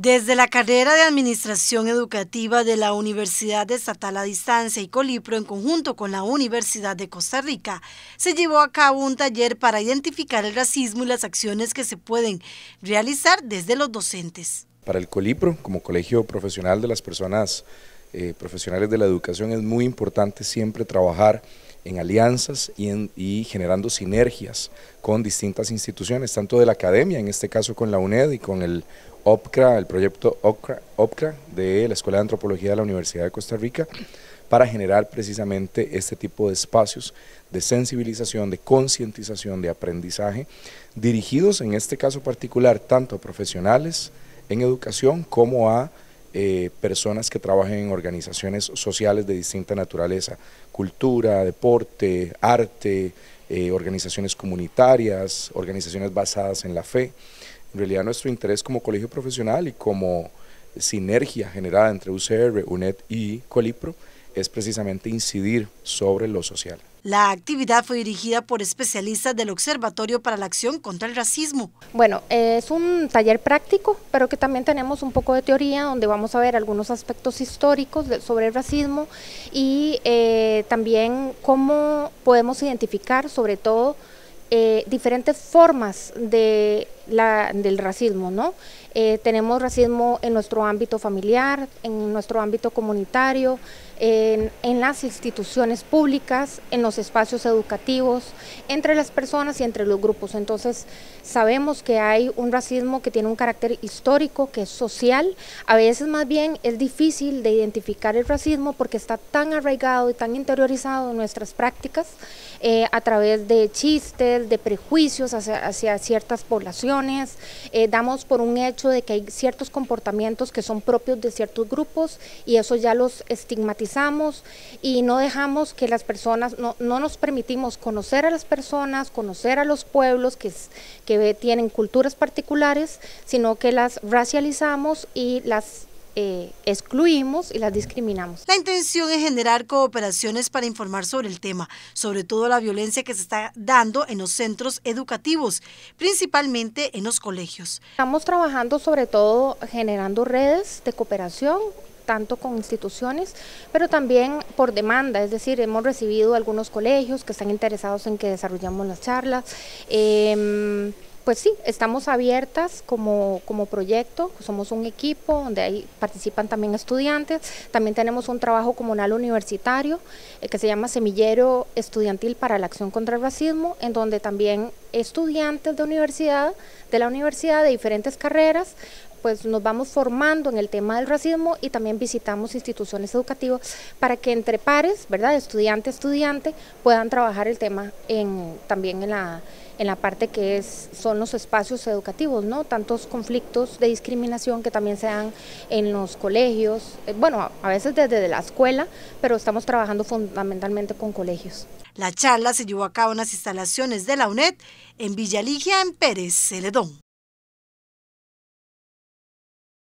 Desde la carrera de Administración Educativa de la Universidad Estatal a Distancia y Colipro, en conjunto con la Universidad de Costa Rica, se llevó a cabo un taller para identificar el racismo y las acciones que se pueden realizar desde los docentes. Para el Colipro, como Colegio Profesional de las Personas eh, profesionales de la educación, es muy importante siempre trabajar en alianzas y, generando sinergias con distintas instituciones, tanto de la academia, en este caso con la UNED y con el OPCRA, el proyecto OPCRA, OPCRA de la Escuela de Antropología de la Universidad de Costa Rica, para generar precisamente este tipo de espacios de sensibilización, de concientización, de aprendizaje, dirigidos en este caso particular tanto a profesionales en educación como a eh, personas que trabajen en organizaciones sociales de distinta naturaleza, cultura, deporte, arte, eh, organizaciones comunitarias, organizaciones basadas en la fe. En realidad nuestro interés como colegio profesional y como sinergia generada entre UCR, UNED y Colipro es precisamente incidir sobre lo social. La actividad fue dirigida por especialistas del Observatorio para la Acción contra el Racismo. Bueno, es un taller práctico, pero que también tenemos un poco de teoría, donde vamos a ver algunos aspectos históricos sobre el racismo y eh, también cómo podemos identificar, sobre todo, eh, diferentes formas de del racismo, ¿no? Eh, tenemos racismo en nuestro ámbito familiar, en nuestro ámbito comunitario, en, las instituciones públicas, en los espacios educativos, entre las personas y entre los grupos. Entonces, sabemos que hay un racismo que tiene un carácter histórico, que es social. A veces más bien es difícil de identificar el racismo porque está tan arraigado y tan interiorizado en nuestras prácticas eh, a través de chistes, de prejuicios hacia ciertas poblaciones eh, damos por un hecho de que hay ciertos comportamientos que son propios de ciertos grupos y eso ya los estigmatizamos y no dejamos que las personas, no, nos permitimos conocer a las personas, conocer a los pueblos que, que tienen culturas particulares, sino que las racializamos y las eh, excluimos y las discriminamos. La intención es generar cooperaciones para informar sobre el tema, sobre todo la violencia que se está dando en los centros educativos, principalmente en los colegios. Estamos trabajando sobre todo generando redes de cooperación tanto con instituciones, pero también por demanda, es decir, hemos recibido algunos colegios que están interesados en que desarrollamos las charlas. Em, pues sí, estamos abiertas como, como proyecto, somos un equipo donde ahí participan también estudiantes, también tenemos un trabajo comunal universitario eh, que se llama Semillero Estudiantil para la Acción contra el Racismo, en donde también estudiantes de universidad, de la universidad de diferentes carreras, pues nos vamos formando en el tema del racismo y también visitamos instituciones educativas para que entre pares, ¿verdad? Estudiante, estudiante, puedan trabajar el tema también en la en la parte que es, son los espacios educativos, ¿no? Tantos conflictos de discriminación que también se dan en los colegios, eh, bueno, a veces desde la escuela, pero estamos trabajando fundamentalmente con colegios. La charla se llevó a cabo en las instalaciones de la UNED en Villaligia, en Pérez, Celedón.